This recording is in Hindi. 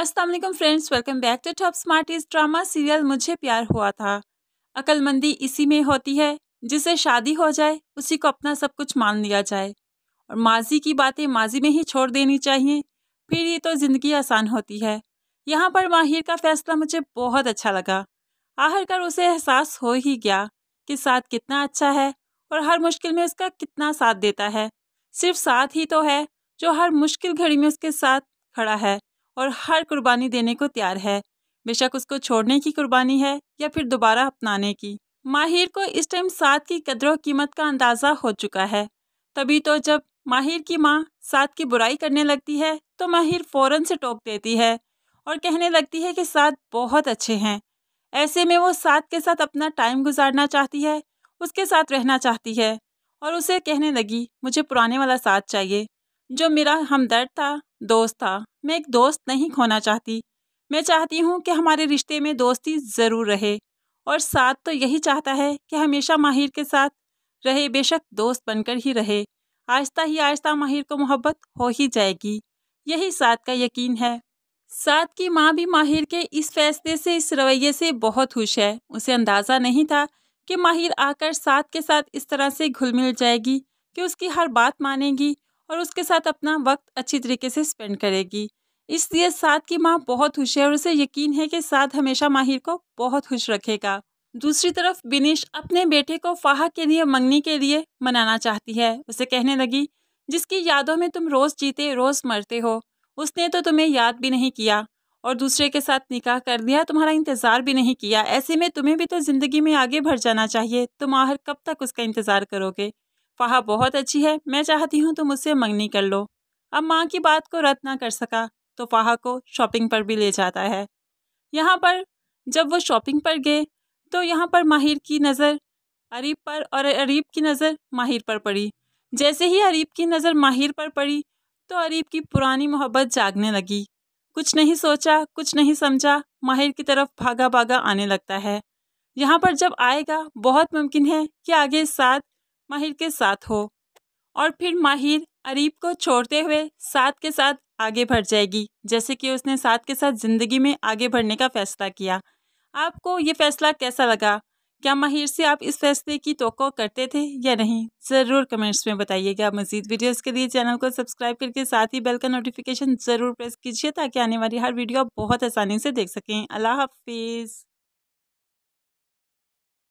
Aslam friends welcome back to top smart drama serial मुझे प्यार हुआ था अकलमंदी इसी में होती है जिसे शादी हो जाए उसी को अपना सब कुछ मान लिया जाए और माजी की बातें माजी में ही छोड़ देनी चाहिए फिर ये तो ज़िंदगी आसान होती है यहाँ पर माहिर का फैसला मुझे बहुत अच्छा लगा आखिरकार उसे एहसास हो ही गया कि साथ कितना अच्छा है और हर मुश्किल में उसका कितना साथ देता है सिर्फ साथ ही तो है जो हर मुश्किल घड़ी में उसके साथ खड़ा है और हर कुर्बानी देने को तैयार है बेशक उसको छोड़ने की कुर्बानी है या फिर दोबारा अपनाने की माहिर को इस टाइम साथ की कदरों कीमत का अंदाज़ा हो चुका है तभी तो जब माहिर की माँ साथ की बुराई करने लगती है तो माहिर फ़ौरन से टोक देती है और कहने लगती है कि साथ बहुत अच्छे हैं ऐसे में वो साथ के साथ अपना टाइम गुजारना चाहती है उसके साथ रहना चाहती है और उसे कहने लगी मुझे पुराने वाला साथ चाहिए जो मेरा हमदर्द था दोस्त था मैं एक दोस्त नहीं खोना चाहती मैं चाहती हूँ कि हमारे रिश्ते में दोस्ती ज़रूर रहे और साथ तो यही चाहता है कि हमेशा माहिर के साथ रहे बेशक दोस्त बनकर ही रहे आहिस्ता ही आहिस्ता माहिर को मोहब्बत हो ही जाएगी यही साथ का यकीन है साथ की माँ भी माहिर के इस फैसले से इस रवैये से बहुत खुश है उसे अंदाज़ा नहीं था कि माहिर आकर साथ के साथ इस तरह से घुल मिल जाएगी कि उसकी हर बात मानेगी और उसके साथ अपना वक्त अच्छी तरीके से स्पेंड करेगी इसलिए साथ की माँ बहुत है और उसे यकीन है कि साथ हमेशा माहिर को बहुत खुश रखेगा दूसरी तरफ बिनिश अपने बेटे को फाहा के लिए मंगनी के लिए मनाना चाहती है उसे कहने लगी जिसकी यादों में तुम रोज़ जीते रोज़ मरते हो उसने तो तुम्हें याद भी नहीं किया और दूसरे के साथ निकाह कर दिया तुम्हारा इंतज़ार भी नहीं किया ऐसे में तुम्हें भी तो ज़िंदगी में आगे बढ़ जाना चाहिए तुम आहर कब तक उसका इंतज़ार करोगे फ़ाह बहुत अच्छी है मैं चाहती हूँ तुम मुझसे मंगनी कर लो अब माँ की बात को रद्द ना कर सका तो फ़ाह को शॉपिंग पर भी ले जाता है यहाँ पर जब वो शॉपिंग पर गए तो यहाँ पर माहिर की नज़र अरीब पर और अरीब की नज़र माहिर पर पड़ी जैसे ही अरीब की नज़र माहिर पर पड़ी तो अरीब की पुरानी मोहब्बत जागने लगी कुछ नहीं सोचा कुछ नहीं समझा माहिर की तरफ भागा भागा आने लगता है यहाँ पर जब आएगा बहुत मुमकिन है कि आगे साथ माहिर के साथ हो और फिर माहिर अरीब को छोड़ते हुए साथ के साथ आगे बढ़ जाएगी जैसे कि उसने साथ के साथ ज़िंदगी में आगे बढ़ने का फ़ैसला किया आपको ये फ़ैसला कैसा लगा क्या माहिर से आप इस फैसले की तो करते थे या नहीं ज़रूर कमेंट्स में बताइएगा मजीद वीडियोस के लिए चैनल को सब्सक्राइब करके साथ ही बेल का नोटिफिकेशन ज़रूर प्रेस कीजिए ताकि आने वाली हर वीडियो आप बहुत आसानी से देख सकें अल्लाह हाफिज़